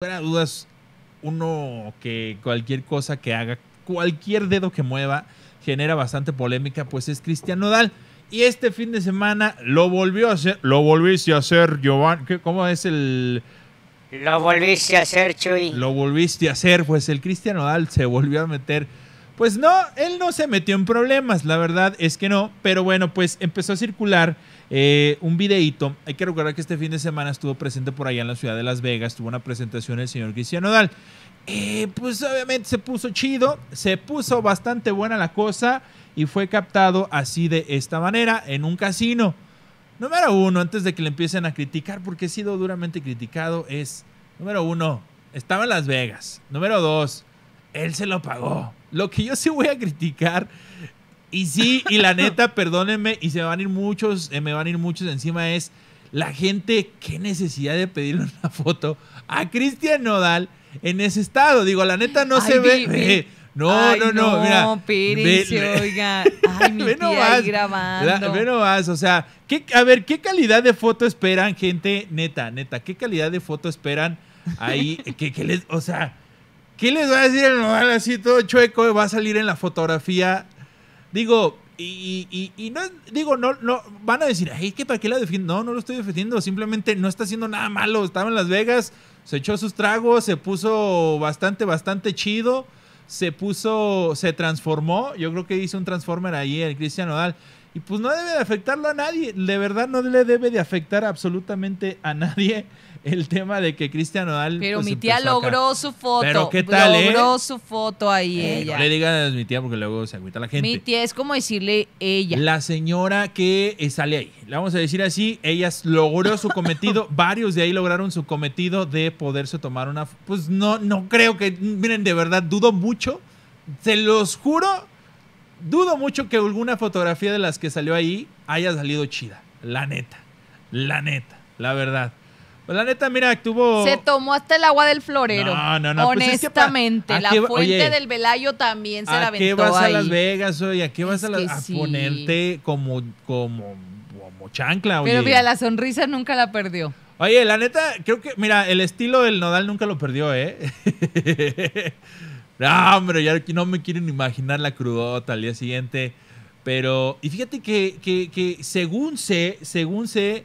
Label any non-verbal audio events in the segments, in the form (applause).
fuera dudas, uno que cualquier cosa que haga, cualquier dedo que mueva, genera bastante polémica, pues es Cristian Nodal. Y este fin de semana lo volvió a hacer, lo volviste a hacer, Giovanni. ¿Cómo es el...? Lo volviste a hacer, Chuy. Lo volviste a hacer, pues el Cristian Nodal se volvió a meter pues no, él no se metió en problemas, la verdad es que no, pero bueno, pues empezó a circular eh, un videíto. Hay que recordar que este fin de semana estuvo presente por allá en la ciudad de Las Vegas, tuvo una presentación el señor Cristiano Dal. Eh, pues obviamente se puso chido, se puso bastante buena la cosa y fue captado así de esta manera en un casino. Número uno, antes de que le empiecen a criticar, porque he sido duramente criticado, es, número uno, estaba en Las Vegas. Número dos, él se lo pagó. Lo que yo sí voy a criticar, y sí, y la neta, (laughs) perdónenme, y se van a ir muchos, eh, me van a ir muchos encima, es la gente, qué necesidad de pedirle una (laughs) foto a Cristian Nodal en ese estado. Digo, la neta no se ve. Eh, no, no, no, no, mira. oiga. (laughs) Ay, mi tía ahí grabando. ve o sea, ¿qué, a ver, ¿qué calidad de foto esperan, gente? Neta, neta, ¿qué calidad de foto esperan ahí? que, que les, o sea, ¿Qué les va a decir el nodal así todo chueco? Va a salir en la fotografía. Digo, y, y, no, digo, no, no, van a decir, ay, ¿qué, ¿para qué la defiendo? No, no lo estoy defendiendo, simplemente no está haciendo nada malo. Estaba en Las Vegas, se echó sus tragos, se puso bastante, bastante chido, se puso, se transformó. Yo creo que hizo un Transformer ahí, el Cristian Nodal pues no debe de afectarlo a nadie. De verdad no le debe de afectar absolutamente a nadie (laughs) el tema de que Cristian Odal. Pero pues, mi tía logró su foto. Pero qué tal, Logró eh? su foto ahí eh, ella. No le digan a mi tía porque luego se agüita la gente. Mi tía es como decirle ella. La señora que eh, sale ahí. Le vamos a decir así, ella logró su cometido. (laughs) Varios de ahí lograron su cometido de poderse tomar una. Pues no, no creo que. Miren, de verdad, dudo mucho. Se los juro dudo mucho que alguna fotografía de las que salió ahí haya salido chida. La neta. La neta. La verdad. Pues la neta, mira, tuvo. Se tomó hasta el agua del florero. No, no, no. Pues Honestamente, la fuente del Velayo también se la aventó. ¿A qué vas a Las Vegas, hoy? ¿A qué vas a, a ponerte como, como, como chancla, oye? Pero mira, la sonrisa nunca la perdió. Oye, la neta, creo que, mira, el estilo del Nodal nunca lo perdió, ¿eh? (laughs) ¡Ah, hombre, ya no me quieren imaginar la crudota al día siguiente. Pero, y fíjate que, que, que según sé, según sé,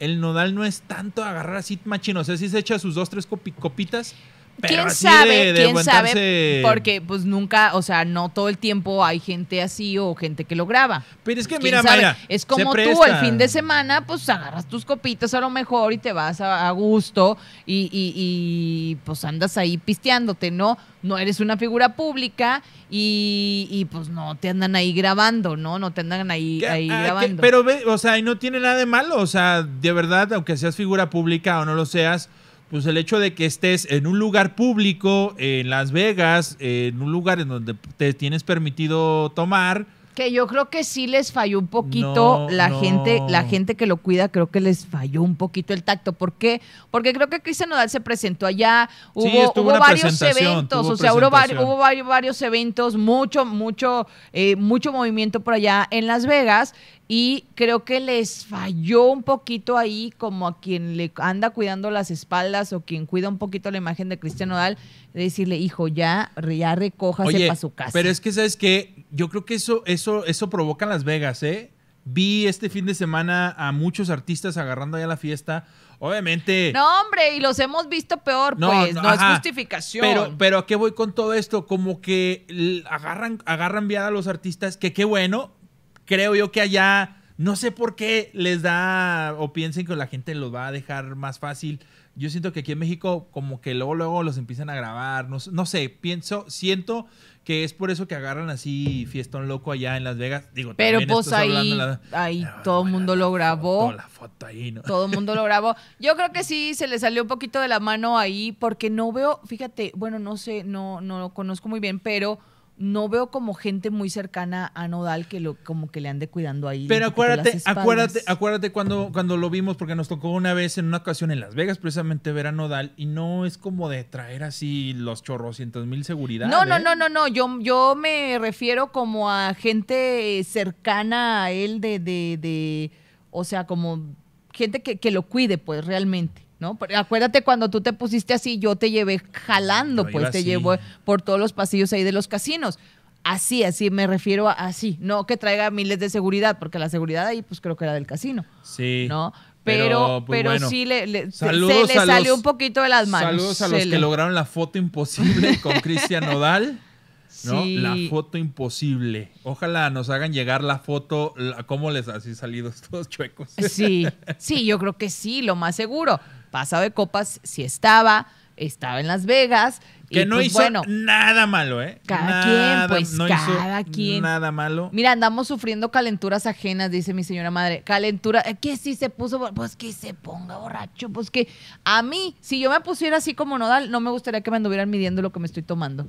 el nodal no es tanto agarrar así machino. O sea, si se echa sus dos, tres copitas quién sabe, quién sabe, porque pues nunca, o sea, no todo el tiempo hay gente así o gente que lo graba. Pero es que mira, es como tú el fin de semana, pues agarras tus copitas a lo mejor y te vas a, gusto y, pues andas ahí pisteándote, ¿no? No eres una figura pública y, pues no te andan ahí grabando, ¿no? No te andan ahí, ah, grabando. pero, o sea, y no tiene nada de malo, o sea, de verdad, aunque seas figura pública o no lo seas, pues el hecho de que estés en un lugar público, en Las Vegas, en un lugar en donde te tienes permitido tomar, que yo creo que sí les falló un poquito la gente, la gente que lo cuida, creo que les falló un poquito el tacto. ¿Por qué? Porque creo que Cristian Nodal se presentó allá, hubo, varios eventos, o sea, hubo, hubo, varios eventos, mucho, mucho, eh, mucho movimiento por allá en Las Vegas. Y creo que les falló un poquito ahí, como a quien le anda cuidando las espaldas o quien cuida un poquito la imagen de Cristian Nodal, de decirle, hijo, ya, ya recójase para su casa. Pero es que, ¿sabes que yo creo que eso, eso, eso provoca Las Vegas, ¿eh? Vi este fin de semana a muchos artistas agarrando allá la fiesta. Obviamente. No, hombre, y los hemos visto peor, no, pues. No, es justificación. Pero, pero ¿a qué voy con todo esto? Como que agarran, agarran viada a los artistas, que qué bueno. Creo yo que allá no sé por qué les da o piensen que la gente los va a dejar más fácil. Yo siento que aquí en México como que luego luego los empiezan a grabar, no, sé, pienso, siento que es por eso que agarran así fiestón loco allá en Las Vegas. Digo, pero pues ahí, ah, todo el mundo lo grabó. la foto ahí, Todo el mundo lo (laughs) grabó. Yo creo que sí se le salió un poquito de la mano ahí porque no veo, fíjate, bueno, no sé, no, no lo conozco muy bien, pero no veo como gente muy cercana a Nodal que lo como que le ande cuidando ahí. Pero acuérdate, acuérdate, acuérdate cuando, cuando lo vimos, porque nos tocó una vez en una ocasión en Las Vegas precisamente ver a Nodal y no es como de traer así los chorros, cientos mil seguridad. No, no, ¿eh? no, no, no. Yo, yo me refiero como a gente cercana a él de, de, de o sea, como gente que, que lo cuide, pues, realmente. ¿no? acuérdate cuando tú te pusiste así, yo te llevé jalando, pues te llevo por todos los pasillos ahí de los casinos. Así, así, me refiero a así. No que traiga miles de seguridad, porque la seguridad ahí, pues creo que era del casino. Sí. ¿No? Pero, pero, pues, sí le, se, le salió un poquito de las manos. Saludos a los que lograron la foto imposible (laughs) con Cristian Nodal. ¿no? La foto imposible. Ojalá nos hagan llegar la foto, como cómo les ha salido (laughs) estos chuecos. Sí, (laughs) sí, yo creo que sí, lo más seguro pasado de copas, si estaba, estaba en Las Vegas. Que no pues, hizo nada malo, ¿eh? Cada quien, pues, no cada quien. Nada malo. Mira, andamos sufriendo calenturas ajenas, dice mi señora madre. Calentura, eh, que si se puso, pues que se ponga borracho, pues que a mí, si yo me pusiera así como nodal, no me gustaría que me anduvieran midiendo lo que me estoy tomando.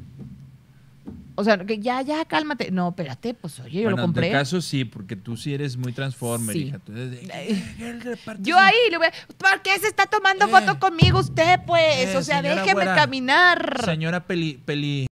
O sea, que ya, ya, cálmate. No, espérate, pues oye, yo lo compré. En tu caso sí, porque tú sí eres muy transformer, hija. yo ahí le voy a... ¿Por qué se está tomando eh. foto conmigo usted, pues? Eh, o sea, déjeme caminar. Señora Peli... peli.